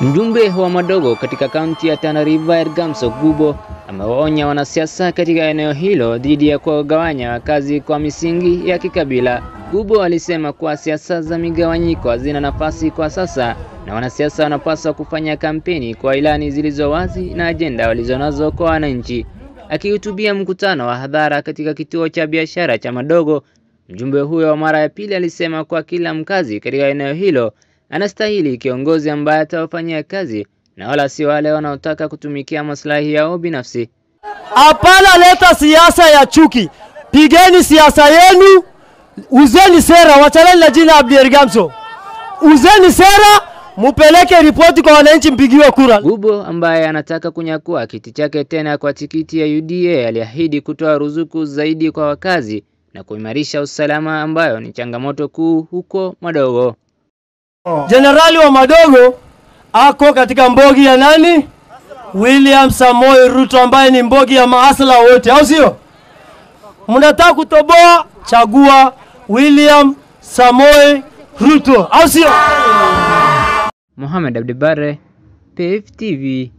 Mjumbe wa Madogo katika kaunti ya Tana River Gamso Gubo amewaonya wanasiasa katika eneo hilo dhidi ya kuwagawanya wakazi kwa misingi ya kikabila. Gubo alisema kuwa siasa za migawanyiko hazina nafasi kwa sasa na wanasiasa wanapaswa kufanya kampeni kwa ilani zilizo wazi na ajenda walizonazo kwa wananchi. Akihutubia mkutano wa hadhara katika kituo cha biashara cha Madogo, mjumbe huyo wa mara ya pili alisema kuwa kila mkazi katika eneo hilo Anastahili kiongozi ambaye atawafanyia kazi na wala si wale wanaotaka kutumikia maslahi yao binafsi. Hapana, leta siasa ya chuki. Pigeni siasa yenu, uzeni sera, wachaleni na jina abdiergamso Gamso, uzeni sera mupeleke ripoti kwa wananchi, mpigiwe kura. Gubo ambaye anataka kunyakua kiti chake tena kwa tikiti ya UDA aliahidi kutoa ruzuku zaidi kwa wakazi na kuimarisha usalama, ambayo ni changamoto kuu huko Madogo. Oh. Jenerali wa Madogo ako katika mbogi ya nani? William Samoei Ruto ambaye ni mbogi ya maasla wote, au sio? Mnataka kutoboa, chagua William Samoei Ruto, au sio? Mohamed Abdibare, pftv